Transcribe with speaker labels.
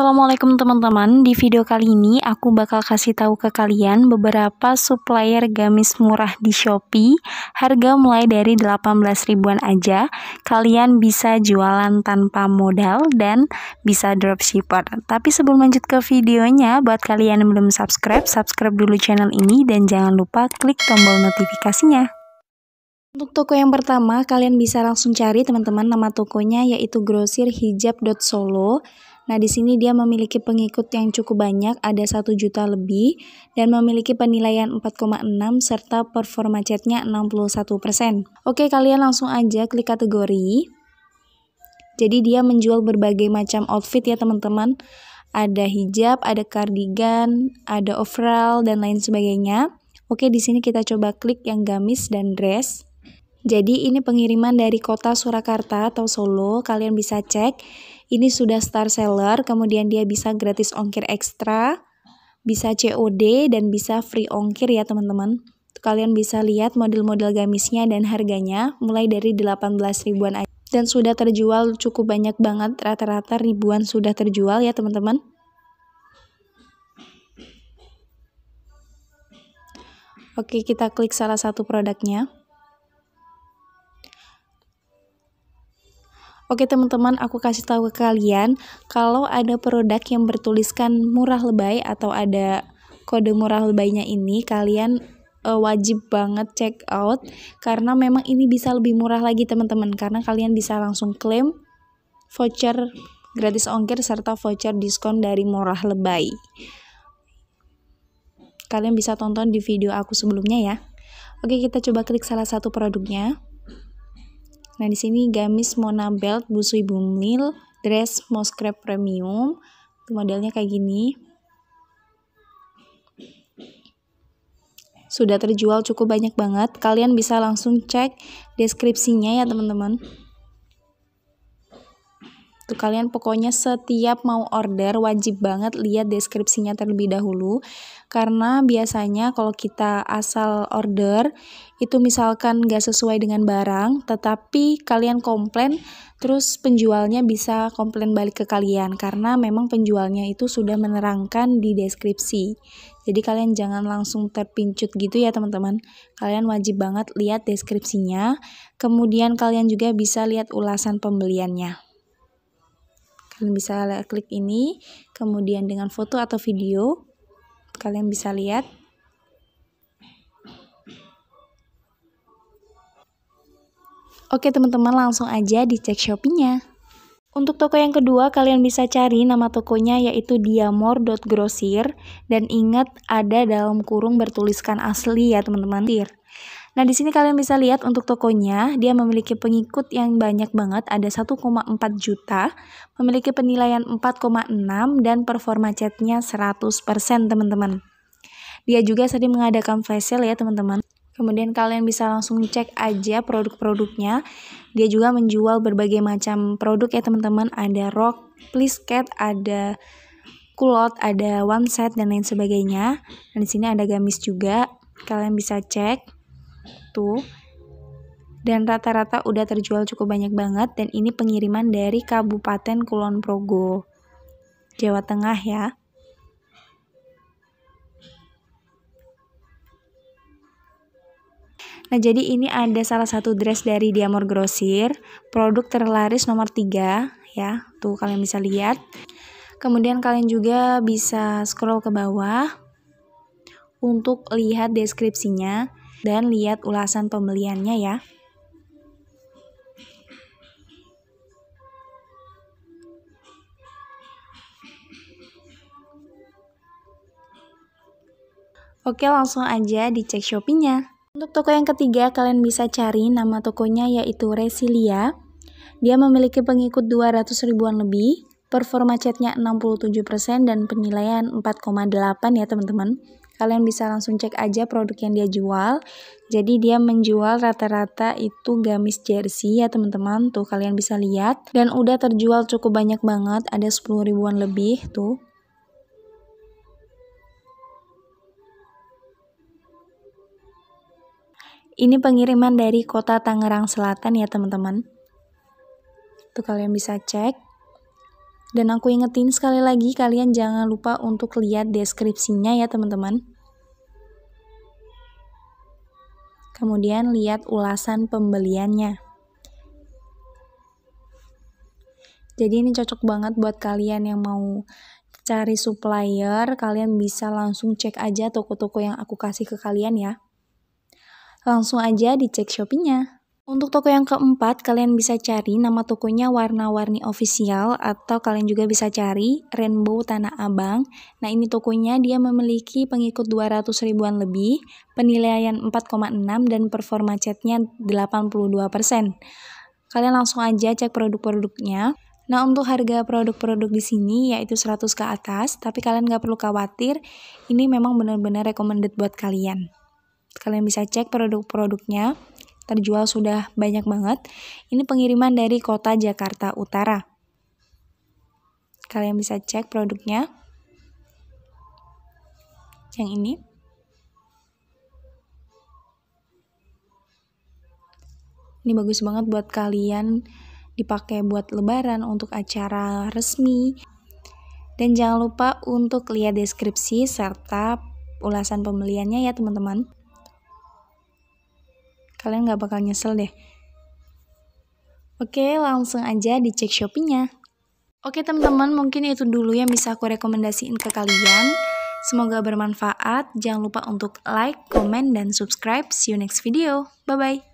Speaker 1: Assalamualaikum teman-teman, di video kali ini aku bakal kasih tahu ke kalian beberapa supplier gamis murah di Shopee, harga mulai dari 18 ribuan aja, kalian bisa jualan tanpa modal dan bisa dropshipper. Tapi sebelum lanjut ke videonya, buat kalian yang belum subscribe, subscribe dulu channel ini dan jangan lupa klik tombol notifikasinya. Untuk toko yang pertama, kalian bisa langsung cari teman-teman nama tokonya yaitu grosir hijab.solo. Nah, di sini dia memiliki pengikut yang cukup banyak, ada 1 juta lebih, dan memiliki penilaian 4,6 serta performa chatnya 61%. Oke, kalian langsung aja klik kategori. Jadi dia menjual berbagai macam outfit ya teman-teman. Ada hijab, ada cardigan, ada overall, dan lain sebagainya. Oke, di sini kita coba klik yang gamis dan dress. Jadi ini pengiriman dari kota Surakarta atau Solo, kalian bisa cek ini sudah star seller, kemudian dia bisa gratis ongkir ekstra, bisa COD, dan bisa free ongkir ya teman-teman. Kalian bisa lihat model-model gamisnya dan harganya mulai dari 18 ribuan aja. Dan sudah terjual cukup banyak banget, rata-rata ribuan sudah terjual ya teman-teman. Oke, kita klik salah satu produknya. Oke teman-teman, aku kasih tahu ke kalian kalau ada produk yang bertuliskan murah lebay atau ada kode murah lebaynya ini, kalian uh, wajib banget check out karena memang ini bisa lebih murah lagi teman-teman karena kalian bisa langsung klaim voucher gratis ongkir serta voucher diskon dari murah lebay. Kalian bisa tonton di video aku sebelumnya ya. Oke, kita coba klik salah satu produknya. Nah, di sini gamis Mona Belt Busui Bumil, dress Moscrap Premium. Itu modelnya kayak gini. Sudah terjual cukup banyak banget. Kalian bisa langsung cek deskripsinya ya, teman-teman. Tuh kalian pokoknya setiap mau order wajib banget lihat deskripsinya terlebih dahulu karena biasanya kalau kita asal order itu misalkan nggak sesuai dengan barang tetapi kalian komplain terus penjualnya bisa komplain balik ke kalian karena memang penjualnya itu sudah menerangkan di deskripsi. Jadi kalian jangan langsung terpincut gitu ya teman-teman. Kalian wajib banget lihat deskripsinya. Kemudian kalian juga bisa lihat ulasan pembeliannya kalian bisa klik ini kemudian dengan foto atau video kalian bisa lihat Oke teman-teman langsung aja dicek shopee Untuk toko yang kedua, kalian bisa cari nama tokonya yaitu diamor.grosir dan ingat ada dalam kurung bertuliskan asli ya teman-teman. Nah, di sini kalian bisa lihat untuk tokonya, dia memiliki pengikut yang banyak banget, ada 1,4 juta, memiliki penilaian 4,6 dan performa chatnya 100% teman-teman. Dia juga sering mengadakan flash sale ya teman-teman. Kemudian kalian bisa langsung cek aja produk-produknya. Dia juga menjual berbagai macam produk ya teman-teman. Ada rock, please cat, ada kulot, ada one set dan lain sebagainya. Dan di sini ada gamis juga. Kalian bisa cek itu dan rata-rata udah terjual cukup banyak banget dan ini pengiriman dari Kabupaten Kulon Progo Jawa Tengah ya Nah jadi ini ada salah satu dress dari Diamor Grosir Produk terlaris nomor 3 ya Tuh kalian bisa lihat Kemudian kalian juga bisa scroll ke bawah Untuk lihat deskripsinya dan lihat ulasan pembeliannya ya. Oke langsung aja dicek Shopee-nya. Untuk toko yang ketiga kalian bisa cari nama tokonya yaitu Resilia. Dia memiliki pengikut 200 ribuan lebih performa chatnya 67% dan penilaian 4,8 ya teman-teman kalian bisa langsung cek aja produk yang dia jual. Jadi dia menjual rata-rata itu gamis jersey ya teman-teman. Tuh kalian bisa lihat dan udah terjual cukup banyak banget, ada 10 ribuan lebih tuh. Ini pengiriman dari kota Tangerang Selatan ya teman-teman. Tuh kalian bisa cek. Dan aku ingetin sekali lagi kalian jangan lupa untuk lihat deskripsinya ya teman-teman. Kemudian lihat ulasan pembeliannya. Jadi ini cocok banget buat kalian yang mau cari supplier, kalian bisa langsung cek aja toko-toko yang aku kasih ke kalian ya. Langsung aja dicek shopee untuk toko yang keempat, kalian bisa cari nama tokonya Warna-Warni Official atau kalian juga bisa cari Rainbow Tanah Abang. Nah ini tokonya dia memiliki pengikut 200 ribuan lebih, penilaian 4,6 dan performa chatnya 82%. Kalian langsung aja cek produk-produknya. Nah, untuk harga produk-produk di sini yaitu 100 ke atas, tapi kalian nggak perlu khawatir, ini memang benar-benar recommended buat kalian. Kalian bisa cek produk-produknya terjual sudah banyak banget. Ini pengiriman dari kota Jakarta Utara. Kalian bisa cek produknya. Yang ini. Ini bagus banget buat kalian dipakai buat lebaran untuk acara resmi. Dan jangan lupa untuk lihat deskripsi serta ulasan pembeliannya ya teman-teman. Kalian nggak bakal nyesel deh. Oke, langsung aja dicek shoppingnya. Oke teman-teman, mungkin itu dulu yang bisa aku rekomendasiin ke kalian. Semoga bermanfaat. Jangan lupa untuk like, comment, dan subscribe. See you next video. Bye-bye.